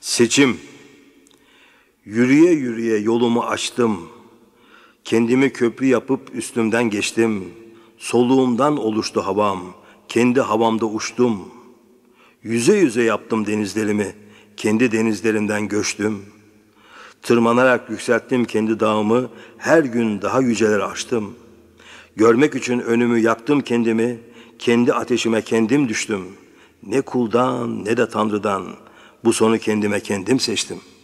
Seçim. Yürüye yürüye yolumu açtım. Kendimi köprü yapıp üstümden geçtim. Soluğumdan oluştu havam. Kendi havamda uçtum. Yüze yüze yaptım denizlerimi. Kendi denizlerimden göçtüm. Tırmanarak yükselttim kendi dağımı. Her gün daha yüceler açtım. Görmek için önümü yaktım kendimi. Kendi ateşime kendim düştüm. Ne kuldan ne de Tanrı'dan.'' Bu sonu kendime kendim seçtim.''